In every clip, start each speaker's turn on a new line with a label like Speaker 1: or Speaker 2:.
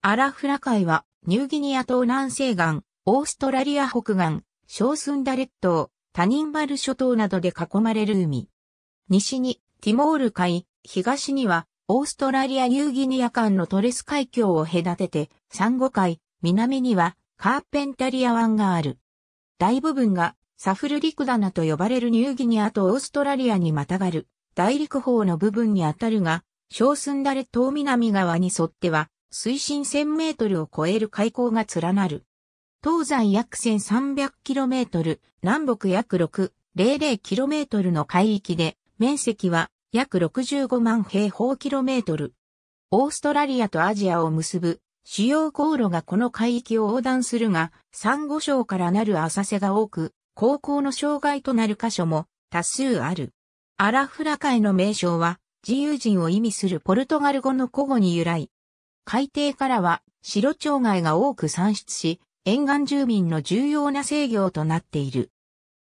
Speaker 1: アラフラ海は、ニューギニア島南西岸、オーストラリア北岸、小スンダ列島、タニンバル諸島などで囲まれる海。西に、ティモール海、東には、オーストラリア・ニューギニア間のトレス海峡を隔てて、サンゴ海、南には、カーペンタリア湾がある。大部分が、サフルリクダナと呼ばれるニューギニアとオーストラリアにまたがる、大陸方の部分にあたるが、小スンダレ島南側に沿っては、水深1000メートルを超える海溝が連なる。東西約1 3 0 0トル、南北約6 0 0トルの海域で、面積は約65万平方キロメートル。オーストラリアとアジアを結ぶ主要航路がこの海域を横断するが、サンゴ礁からなる浅瀬が多く、航行の障害となる箇所も多数ある。アラフラ海の名称は自由人を意味するポルトガル語の古語に由来、海底からは白蝶貝が多く産出し、沿岸住民の重要な制御となっている。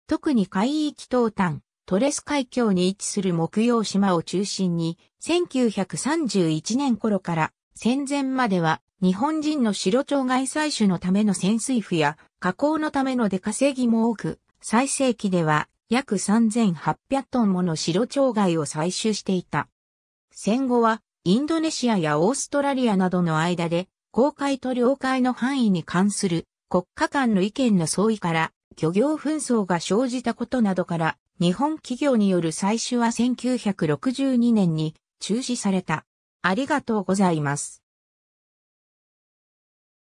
Speaker 1: 特に海域東端、トレス海峡に位置する木曜島を中心に、1931年頃から戦前までは日本人の白蝶貝採取のための潜水譜や加工のための出稼ぎも多く、最盛期では約3800トンもの白蝶貝を採取していた。戦後はインドネシアやオーストラリアなどの間で、公海と領海の範囲に関する国家間の意見の相違から、漁業紛争が生じたことなどから、日本企業による採取は1962年に中止された。ありがとうございます。